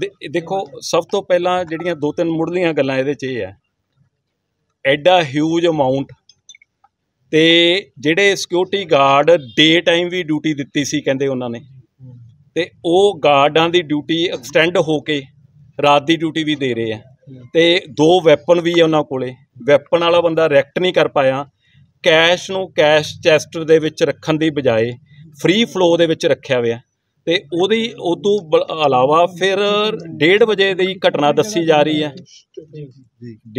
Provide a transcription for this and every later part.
ਦੇ- ਦੇਖੋ ਸਭ ਤੋਂ ਪਹਿਲਾਂ ਜਿਹੜੀਆਂ ਦੋ ਤਿੰਨ ਮੁੱਢਲੀਆਂ ਗੱਲਾਂ ਇਹਦੇ 'ਚ ਇਹ ਹੈ ਐਡਾ ਹਿਊਜ ਅਮਾਉਂਟ ਤੇ ਜਿਹੜੇ ਸਿਕਿਉਰਿਟੀ ਗਾਰਡ ਡੇ ਟਾਈਮ ਵੀ ਡਿਊਟੀ ਦਿੱਤੀ ਸੀ ਕਹਿੰਦੇ ਉਹਨਾਂ ਨੇ ਤੇ ਉਹ ਗਾਰਡਾਂ ਦੀ ਡਿਊਟੀ ਐਕਸਟੈਂਡ ਹੋ ਕੇ ਰਾਤ ਦੀ ਡਿਊਟੀ ਵੀ ਦੇ ਰਹੇ ਆ ਤੇ ਦੋ ਵੈਪਨ ਵੀ ਆ ਉਹਨਾਂ ਕੋਲੇ ਵੈਪਨ ਵਾਲਾ ਬੰਦਾ ਰੈਕਟ ਨਹੀਂ ਕਰ ਪਾਇਆ ਕੈਸ਼ ਨੂੰ ਕੈਸ਼ ਚੈਸਟ ਦੇ ਵਿੱਚ ਰੱਖਣ ਦੀ ਬਜਾਏ ਫ੍ਰੀ ਫਲੋ ਦੇ ਵਿੱਚ ਰੱਖਿਆ ਹੋਇਆ ਤੇ ਉਹਦੀ ਉਹ ਤੋਂ ਇਲਾਵਾ ਫਿਰ 1:30 ਵਜੇ ਦੀ ਘਟਨਾ ਦੱਸੀ ਜਾ ਰਹੀ ਹੈ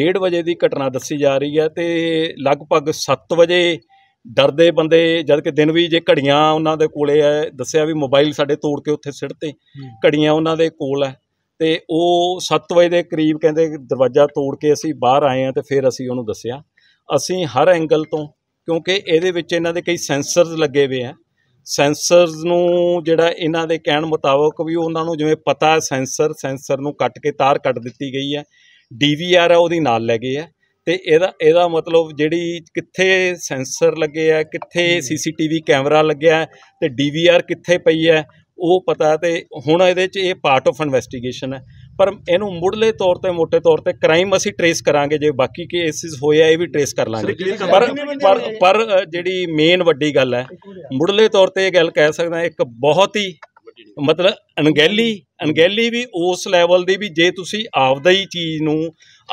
1:30 ਵਜੇ ਦੀ ਘਟਨਾ ਦੱਸੀ ਜਾ ਰਹੀ ਹੈ ਤੇ ਲਗਭਗ 7 ਵਜੇ ਡਰਦੇ ਬੰਦੇ ਜਦ ਕਿ ਦਿਨ ਵੀ ਜੇ ਘੜੀਆਂ ਉਹਨਾਂ ਦੇ ਕੋਲੇ ਐ ਦੱਸਿਆ ਵੀ ਮੋਬਾਈਲ ਸਾਡੇ ਤੋੜ ਕੇ ਉੱਥੇ ਤੇ ਘੜੀਆਂ ਉਹਨਾਂ ਦੇ ਕੋਲ ਹੈ ਤੇ ਉਹ 7 ਵਜੇ ਦੇ ਕਰੀਬ ਕਹਿੰਦੇ ਦਰਵਾਜ਼ਾ ਤੋੜ ਕੇ ਅਸੀਂ ਬਾਹਰ ਆਏ ਆ ਤੇ ਫਿਰ ਅਸੀਂ ਉਹਨੂੰ ਦੱਸਿਆ ਅਸੀਂ ਹਰ ਐਂਗਲ ਤੋਂ ਕਿਉਂਕਿ ਇਹਦੇ ਵਿੱਚ ਇਹਨਾਂ ਦੇ ਕਈ ਸੈਂਸਰਸ ਲੱਗੇ ਹੋਏ ਆ ਸੈਂਸਰਸ ਨੂੰ ਜਿਹੜਾ ਇਹਨਾਂ ਦੇ ਕਹਿਣ ਮੁਤਾਬਕ ਵੀ ਉਹਨਾਂ ਨੂੰ ਜਿਵੇਂ ਪਤਾ ਸੈਂਸਰ ਸੈਂਸਰ ਨੂੰ ਕੱਟ ਕੇ ਤਾਰ ਕੱਟ ਦਿੱਤੀ ਗਈ ਹੈ ਡੀਵੀਆਰ ਆ ਉਹਦੀ ਨਾਲ ਲੈ ਗਏ ਆ ਤੇ ਇਹਦਾ ਇਹਦਾ ਮਤਲਬ ਜਿਹੜੀ ਕਿੱਥੇ ਸੈਂਸਰ ਲੱਗੇ ਆ ਕਿੱਥੇ ਸੀਸੀਟੀਵੀ ਕੈਮਰਾ ਲੱਗਿਆ ਤੇ ਡੀਵੀਆਰ ਕਿੱਥੇ ਪਈ ਹੈ ਉਹ ਪਤਾ ਤੇ ਹੁਣ ਇਹਦੇ ਚ ਇਹ ਪਾਰਟ ਆਫ ਇਨਵੈਸਟੀਗੇਸ਼ਨ ਹੈ ਪਰ ਇਹਨੂੰ ਮੁੱਢਲੇ ਤੌਰ ਤੇ ਮੋٹے ਤੌਰ ਤੇ ਕ੍ਰਾਈਮ ਅਸੀਂ ਟ੍ਰੇਸ ਕਰਾਂਗੇ ਜੇ ਬਾਕੀ ਕੇਸਿਸ ਹੋਇਆ ਇਹ ਵੀ ਟ੍ਰੇਸ ਕਰ ਲਾਂਗੇ ਪਰ ਪਰ ਪਰ ਜਿਹੜੀ ਮੇਨ ਵੱਡੀ ਗੱਲ ਹੈ ਮੁੱਢਲੇ ਤੌਰ ਤੇ ਇਹ ਗੱਲ ਕਹਿ ਸਕਦਾ ਇੱਕ ਬਹੁਤ ਹੀ ਮਤਲਬ ਅਣਗਹਿਲੀ ਅਣਗਹਿਲੀ ਵੀ ਉਸ ਲੈਵਲ ਦੀ ਵੀ ਜੇ ਤੁਸੀਂ ਆਪਦਾ ਹੀ ਚੀਜ਼ ਨੂੰ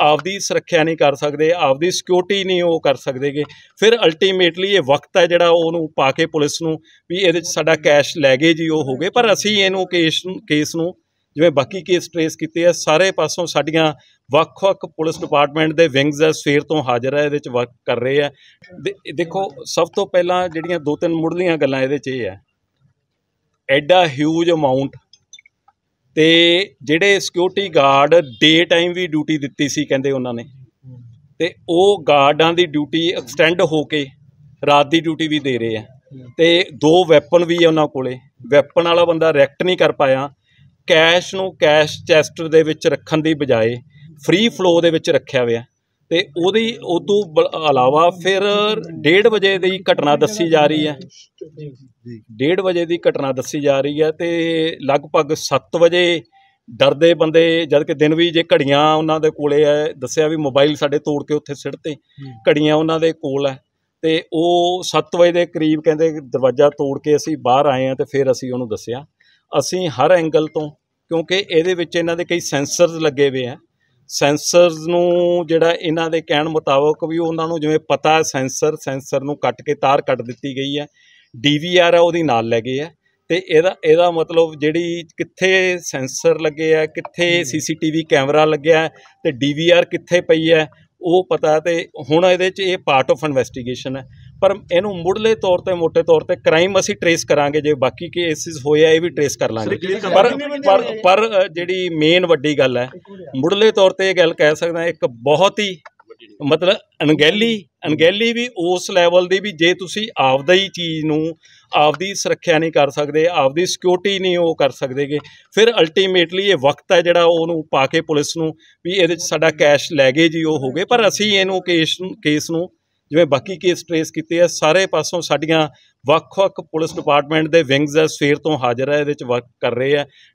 ਆਪਦੀ ਸੁਰੱਖਿਆ ਨਹੀਂ ਕਰ ਸਕਦੇ ਆਪਦੀ ਸਿਕਿਉਰਿਟੀ ਨਹੀਂ ਉਹ ਕਰ ਸਕਦੇਗੇ ਫਿਰ ਅਲਟੀਮੇਟਲੀ ਇਹ ਵਕਤ ਹੈ ਜਿਹੜਾ ਉਹਨੂੰ ਪਾ ਕੇ ਪੁਲਿਸ ਨੂੰ ਵੀ ਇਹਦੇ ਚ ਸਾਡਾ ਕੈਸ਼ ਲੈ ਗਏ ਜੀ ਉਹ ਹੋ ਗਏ ਪਰ ਅਸੀਂ ਇਹਨੂੰ ਕੇਸ ਕੇਸ ਨੂੰ ਜਿਵੇਂ ਬਾਕੀ ਕੇਸ ਟ੍ਰੇਸ ਕੀਤੇ ਆ ਸਾਰੇ ਪਾਸੋਂ ਸਾਡੀਆਂ ਵੱਖ-ਵੱਖ ਪੁਲਿਸ ਡਿਪਾਰਟਮੈਂਟ ਦੇ ਵਿੰਗਸ ਐ ਸਵੇਰ ਤੋਂ ਹਾਜ਼ਰ ਆ ਇਹਦੇ ਵਿੱਚ ਵਰਕ ਕਰ ਰਹੇ ਆ ਦੇਖੋ ਸਭ ਤੋਂ ਪਹਿਲਾਂ ਜਿਹੜੀਆਂ ਦੋ ਤਿੰਨ ਮੁੱਢਲੀਆਂ ਗੱਲਾਂ ਇਹਦੇ 'ਚ ਇਹ ਆ ਐਡਾ ਹਿਊਜ ਅਮਾਉਂਟ ਤੇ ਜਿਹੜੇ ਸਿਕਿਉਰਿਟੀ ਗਾਰਡ ਡੇ ਟਾਈਮ ਵੀ ਡਿਊਟੀ ਦਿੱਤੀ ਸੀ ਕਹਿੰਦੇ ਉਹਨਾਂ ਨੇ ਤੇ ਉਹ ਗਾਰਡਾਂ ਦੀ ਡਿਊਟੀ ਐਕਸਟੈਂਡ ਹੋ ਕੇ ਰਾਤ ਦੀ ਡਿਊਟੀ ਵੀ ਦੇ ਰਹੇ ਆ ਤੇ ਦੋ ਵੈਪਨ ਵੀ ਉਹਨਾਂ ਕੋਲੇ ਵੈਪਨ ਵਾਲਾ ਬੰਦਾ ਰੈਕਟ ਨਹੀਂ ਕਰ ਪਾਇਆ ਕੈਸ਼ ਨੂੰ ਕੈਸ਼ ਚੈਸਟ ਦੇ ਵਿੱਚ ਰੱਖਣ ਦੀ ਬਜਾਏ ਫ੍ਰੀ ਫਲੋ ਦੇ ਵਿੱਚ ਰੱਖਿਆ ਹੋਇਆ ਤੇ ਉਹਦੀ ਉਸ ਤੋਂ ਇਲਾਵਾ ਫਿਰ 1:30 ਵਜੇ ਦੀ ਘਟਨਾ ਦੱਸੀ ਜਾ ਰਹੀ ਹੈ 1:30 ਵਜੇ ਦੀ ਘਟਨਾ ਦੱਸੀ ਜਾ ਰਹੀ ਹੈ ਤੇ ਲਗਭਗ 7 ਵਜੇ ਡਰਦੇ ਬੰਦੇ ਜਦ ਕਿ ਦਿਨ ਵੀ ਜੇ ਘੜੀਆਂ ਉਹਨਾਂ ਦੇ ਕੋਲੇ ਐ ਦੱਸਿਆ ਵੀ ਮੋਬਾਈਲ ਸਾਡੇ ਤੋੜ ਕੇ ਉੱਥੇ ਤੇ ਘੜੀਆਂ ਉਹਨਾਂ ਦੇ ਕੋਲ ਐ ਤੇ ਉਹ 7 ਵਜੇ ਦੇ ਕਰੀਬ ਕਹਿੰਦੇ ਦਰਵਾਜ਼ਾ ਤੋੜ ਕੇ ਅਸੀਂ ਬਾਹਰ ਆਏ ਆ ਤੇ ਫਿਰ ਅਸੀਂ ਉਹਨੂੰ ਦੱਸਿਆ ਅਸੀਂ ਹਰ ਐਂਗਲ ਤੋਂ ਕਿਉਂਕਿ ਇਹਦੇ ਵਿੱਚ ਇਹਨਾਂ ਦੇ ਕਈ ਸੈਂਸਰਸ ਲੱਗੇ ਹੋਏ ਆ ਸੈਂਸਰਸ ਨੂੰ ਜਿਹੜਾ ਇਹਨਾਂ ਦੇ ਕਹਿਣ ਮੁਤਾਬਕ ਵੀ ਉਹਨਾਂ ਨੂੰ ਜਿਵੇਂ ਪਤਾ ਸੈਂਸਰ ਸੈਂਸਰ ਨੂੰ ਕੱਟ ਕੇ ਤਾਰ ਕੱਟ ਦਿੱਤੀ ਗਈ ਹੈ ਡੀਵੀਆਰ ਆ ਉਹਦੀ ਨਾਲ ਲੱਗੇ ਆ ਤੇ ਇਹਦਾ ਇਹਦਾ ਮਤਲਬ ਜਿਹੜੀ ਕਿੱਥੇ ਸੈਂਸਰ ਲੱਗੇ ਆ ਕਿੱਥੇ ਸੀਸੀਟੀਵੀ ਕੈਮਰਾ ਲੱਗਿਆ ਤੇ ਡੀਵੀਆਰ ਕਿੱਥੇ ਪਈ ਹੈ ਉਹ ਪਤਾ ਤੇ ਹੁਣ ਇਹਦੇ 'ਚ ਇਹ ਪਾਰਟ ਆਫ ਇਨਵੈਸਟੀਗੇਸ਼ਨ ਹੈ ਪਰ ਇਹਨੂੰ ਮੁੱਢਲੇ ਤੌਰ ਤੇ ਮੋٹے ਤੌਰ ਤੇ ਕ੍ਰਾਈਮ ਅਸੀਂ ਟ੍ਰੇਸ ਕਰਾਂਗੇ ਜੇ ਬਾਕੀ ਕੇਸਿਸ ਹੋਇਆ ਇਹ ਵੀ ਟ੍ਰੇਸ ਕਰ ਲਾਂਗੇ ਪਰ ਪਰ ਜਿਹੜੀ ਮੇਨ ਵੱਡੀ ਗੱਲ ਹੈ ਮੁੱਢਲੇ ਤੌਰ ਤੇ ਇਹ ਗੱਲ ਕਹਿ ਸਕਦਾ ਇੱਕ ਬਹੁਤ ਹੀ ਮਤਲਬ ਅਣਗਹਿਲੀ ਅਣਗਹਿਲੀ ਵੀ ਉਸ ਲੈਵਲ ਦੀ ਵੀ ਜੇ ਤੁਸੀਂ ਆਪਦਾ ਹੀ ਚੀਜ਼ ਨੂੰ ਆਪਦੀ ਸੁਰੱਖਿਆ ਨਹੀਂ ਕਰ ਸਕਦੇ ਆਪਦੀ ਸਿਕਿਉਰਿਟੀ ਨਹੀਂ ਉਹ ਕਰ ਸਕਦੇਗੇ ਫਿਰ ਅਲਟੀਮੇਟਲੀ ਇਹ ਵਕਤ ਹੈ ਜਿਹੜਾ ਉਹਨੂੰ ਪਾ ਕੇ ਪੁਲਿਸ ਨੂੰ ਵੀ ਇਹਦੇ 'ਚ ਸਾਡਾ ਕੈਸ਼ ਲੈ ਗਏ ਜੀ ਉਹ ਹੋ ਗਏ ਪਰ ਅਸੀਂ ਇਹਨੂੰ ਕੇਸ ਕੇਸ ਨੂੰ ਜਿਵੇਂ ਬਾਕੀ ਕੇਸ ਟ੍ਰੇਸ ਕੀਤੇ ਆ ਸਾਰੇ ਪਾਸੋਂ ਸਾਡੀਆਂ ਵੱਖ-ਵੱਖ ਪੁਲਿਸ ਡਿਪਾਰਟਮੈਂਟ ਦੇ ਵਿੰਗਸ ਆ ਸਵੇਰ ਤੋਂ ਹਾਜ਼ਰ ਆ ਇਹਦੇ ਵਿੱਚ ਵਰਕ ਕਰ ਰਹੇ ਆ